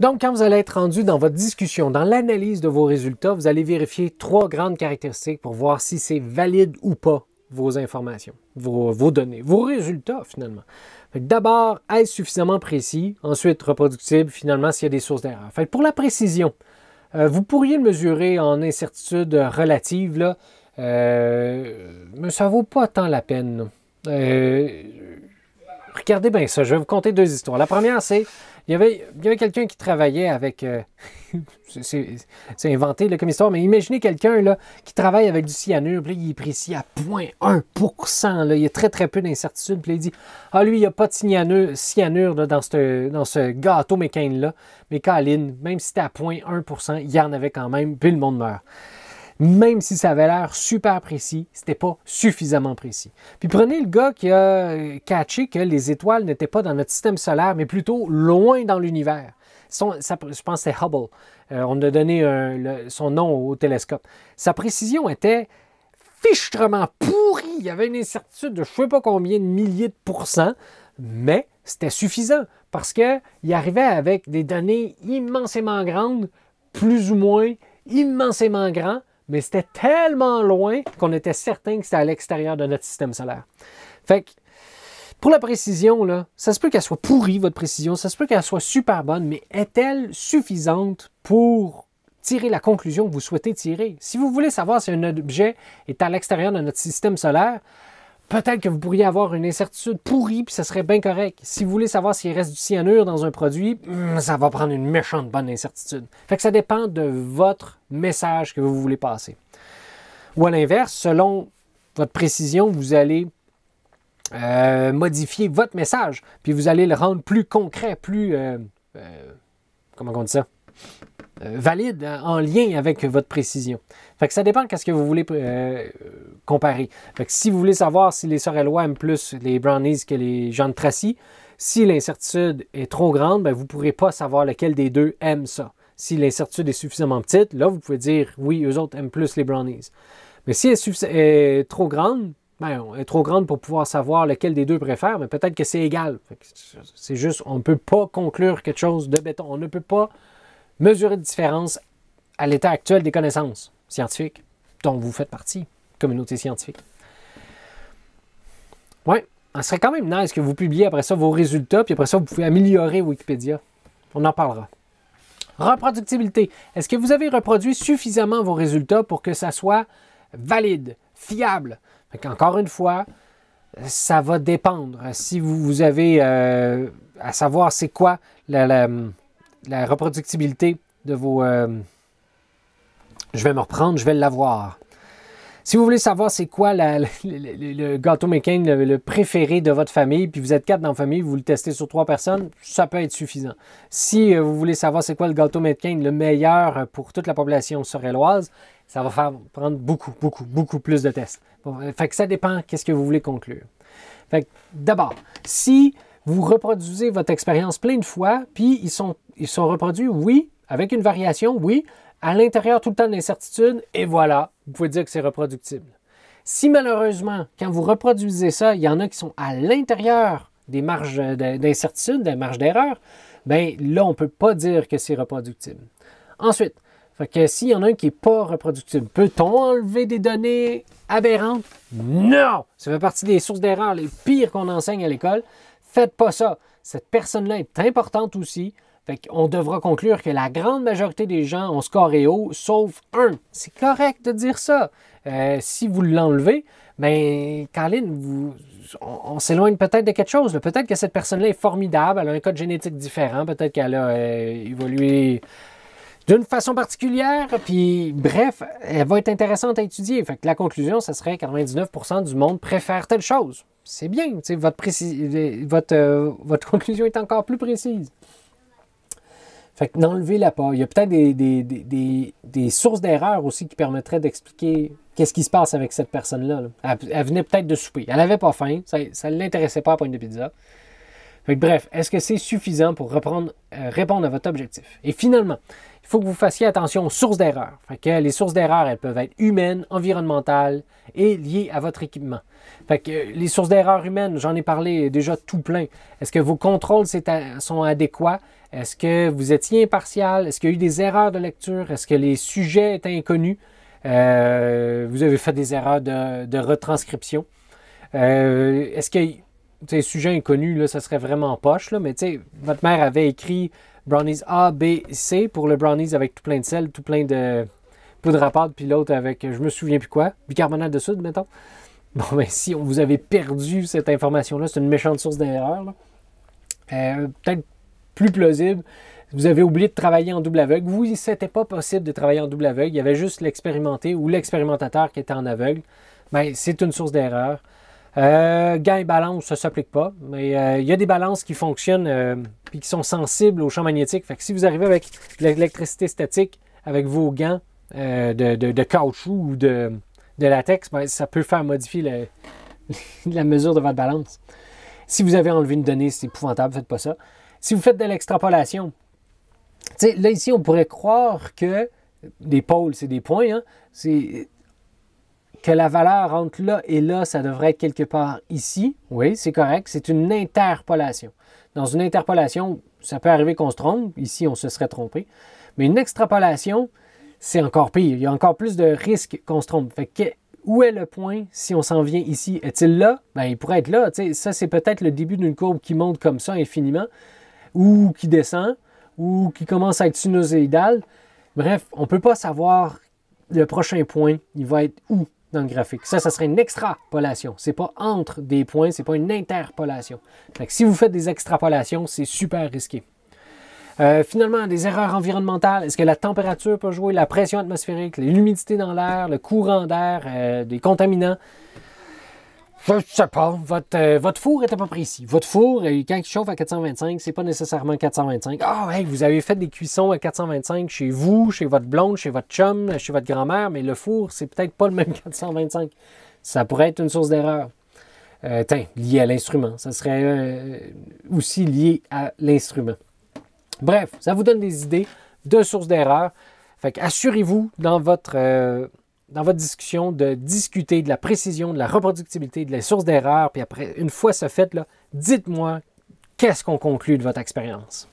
Donc, quand vous allez être rendu dans votre discussion, dans l'analyse de vos résultats, vous allez vérifier trois grandes caractéristiques pour voir si c'est valide ou pas vos informations, vos, données, vos résultats finalement. D'abord, être suffisamment précis? Ensuite, reproductible finalement s'il y a des sources d'erreur. Pour la précision, euh, vous pourriez le mesurer en incertitude relative, euh, mais ça vaut pas tant la peine. Regardez bien ça, je vais vous conter deux histoires. La première, c'est il y avait, avait quelqu'un qui travaillait avec. Euh, c'est inventé comme histoire, mais imaginez quelqu'un qui travaille avec du cyanure, puis il est précis à 0.1 là, Il y a très très peu d'incertitude, puis il dit Ah, lui, il n'y a pas de cyanure, dans, dans ce gâteau mécanique-là, mais Colin, même si c'était à 0.1 il y en avait quand même, puis le monde meurt même si ça avait l'air super précis, c'était pas suffisamment précis. Puis prenez le gars qui a euh, catché que les étoiles n'étaient pas dans notre système solaire, mais plutôt loin dans l'univers. ça, je pense que Hubble. Euh, on a donné son nom au télescope. Sa précision était fichtrement pourrie. Il y avait une incertitude de je ne sais pas combien de milliers de pourcents, mais c'était suffisant parce qu'il arrivait avec des données immensément grandes, plus ou moins immensément grandes, mais c'était tellement loin qu'on était certain que c'était à l'extérieur de notre système solaire. Fait que, pour la précision, ça se peut qu'elle soit pourrie, votre précision, ça se peut qu'elle soit super bonne, mais est-elle suffisante pour tirer la conclusion que vous souhaitez tirer? Si vous voulez savoir si un objet est à l'extérieur de notre système solaire, peut-être que vous pourriez avoir une incertitude pourrie, puis ça serait bien correct. Si vous voulez savoir s'il reste du cyanure dans un produit, hmm, ça va prendre une méchante bonne incertitude. Fait que ça dépend de votre message que vous voulez passer. Ou à l'inverse, selon votre précision, vous allez euh, modifier votre message, puis vous allez le rendre plus concret, plus... Euh, euh, comment on dit ça? Euh, valide hein, en lien avec votre précision. Fait que ça dépend de ce que vous voulez euh, comparer. Fait si vous voulez savoir si les Sorellois aiment plus les brownies que les gens de Tracy, si l'incertitude est trop grande, ben, vous ne pourrez pas savoir lequel des deux aime ça. Si l'incertitude est suffisamment petite, là, vous pouvez dire oui, eux autres aiment plus les brownies. Mais si elle est trop grande, ben, est trop grande pour pouvoir savoir lequel des deux préfère, mais ben, peut-être que c'est égal. C'est juste, on ne peut pas conclure quelque chose de béton. On ne peut pas mesurer de différences à l'état actuel des connaissances scientifiques dont vous faites partie, communauté scientifique. Oui, ce serait quand même nice que vous publiez après ça vos résultats, puis après ça, vous pouvez améliorer Wikipédia. On en parlera. Reproductibilité. Est-ce que vous avez reproduit suffisamment vos résultats pour que ça soit valide, fiable? Encore une fois, ça va dépendre. Si vous, avez euh, à savoir c'est quoi la la reproductibilité de vos... Euh, je vais me reprendre, je vais l'avoir. Si vous voulez savoir c'est quoi le, le, le, le, préféré de votre famille, puis vous êtes quatre dans la famille, vous le testez sur trois personnes, ça peut être suffisant. Si euh, vous voulez savoir c'est quoi le gâteau McCain le meilleur pour toute la population sorelloise, ça va faire prendre beaucoup, beaucoup, beaucoup plus de tests. Euh, fait que ça dépend qu'est-ce que vous voulez conclure. Fait d'abord, si vous reproduisez votre expérience plein de fois, puis ils sont ils sont reproduits, oui, avec une variation, oui, à l'intérieur tout le temps de l'incertitude, et voilà, vous pouvez dire que c'est reproductible. Si malheureusement, quand vous reproduisez ça, il y en a qui sont à l'intérieur des marges d'incertitude, des marges d'erreur, bien là, on ne peut pas dire que c'est reproductible. Ensuite, s'il y en a un qui n'est pas reproductible, peut-on enlever des données aberrantes? Non! Ça fait partie des sources d'erreur les pires qu'on enseigne à l'école. Faites pas ça. Cette personne-là est importante aussi on devra conclure que la grande majorité des gens ont scoré haut, sauf un. C'est correct de dire ça. Euh, si vous l'enlevez, mais ben, Caroline on, s'éloigne peut-être de quelque chose. Peut-être que cette personne-là est formidable, elle a un code génétique différent, peut-être qu'elle a euh, évolué d'une façon particulière, puis bref, elle va être intéressante à étudier. Fait la conclusion, ce serait que 99% du monde préfère telle chose. C'est bien, votre euh, conclusion est encore plus précise. Fait que n'enlevez la pas. Il y a peut-être des, sources d'erreurs aussi qui permettraient d'expliquer qu'est-ce qui se passe avec cette personne-là. Elle, venait peut-être de souper. Elle n'avait pas faim. Ça ne l'intéressait pas à de pizza. Fait bref, est-ce que c'est suffisant pour euh, répondre à votre objectif? Et finalement, il faut que vous fassiez attention aux sources d'erreurs. les sources d'erreurs, elles peuvent être humaines, environnementales et liées à votre équipement. Fait que, euh, les sources d'erreurs humaines, j'en ai parlé déjà tout plein. Est-ce que vos contrôles sont adéquats? Est-ce que vous étiez impartial? Est-ce qu'il y a eu des erreurs de lecture? Est-ce que les sujets étaient inconnus? Euh, vous avez fait des erreurs de, retranscription? Est-ce que sujet inconnu, ça serait vraiment poche, là, mais votre mère avait écrit brownies A, B, C pour le brownies avec tout plein de sel, tout plein de poudre à pâte, puis l'autre avec, je me souviens plus quoi, bicarbonate de soude, mettons. Bon, ben si on vous avait perdu cette information-là, c'est une méchante source d'erreur. Euh, peut-être plus plausible, vous avez oublié de travailler en double aveugle. Vous, c'était pas possible de travailler en double aveugle. Il y avait juste l'expérimenté ou l'expérimentateur qui était en aveugle. Ben, c'est une source d'erreur. Euh, gain et balance, ça ne s'applique pas. Mais il euh, y a des balances qui fonctionnent et euh, qui sont sensibles au champ magnétique. Fait que si vous arrivez avec l'électricité statique, avec vos gants euh, de, caoutchouc ou de, latex, ben, ça peut faire modifier la mesure de votre balance. Si vous avez enlevé une donnée, c'est épouvantable, faites pas ça. Si vous faites de l'extrapolation, là ici, on pourrait croire que des pôles, c'est des points. Hein, que la valeur entre là et là, ça devrait être quelque part ici. Oui, c'est correct. C'est une interpolation. Dans une interpolation, ça peut arriver qu'on se trompe. Ici, on se serait trompé. Mais une extrapolation, c'est encore pire. Il y a encore plus de risques qu'on se trompe. Fait que, où est le point si on s'en vient ici? Est-il là? Ben, il pourrait être là. ça, c'est peut-être le début d'une courbe qui monte comme ça infiniment, ou qui descend, ou qui commence à être sinusoïdale. Bref, on ne peut pas savoir le prochain point, il va être où? dans le graphique. Ça, ça serait une extrapolation. C'est pas entre des points, c'est pas une interpolation. si vous faites des extrapolations, c'est super risqué. Euh, finalement, des erreurs environnementales. Est-ce que la température peut jouer, la pression atmosphérique, l'humidité dans l'air, le courant d'air, euh, des contaminants? Je ne Votre, pas. Euh, votre four n'était pas précis. Votre four, euh, quand il chauffe à 425, c'est pas nécessairement 425. Ah, oh, vous avez fait des cuissons à 425 chez vous, chez votre blonde, chez votre chum, chez votre grand-mère, mais le four, c'est peut-être pas le même 425. Ça pourrait être une source d'erreur. Euh, lié à l'instrument. Ça serait euh, aussi lié à l'instrument. Bref, ça vous donne des idées de sources d'erreur. Fait assurez-vous dans votre dans votre discussion de discuter de la précision, de la reproductibilité, de la source d'erreur, puis après, une fois ce fait, là, dites-moi qu'est-ce qu'on conclut de votre expérience.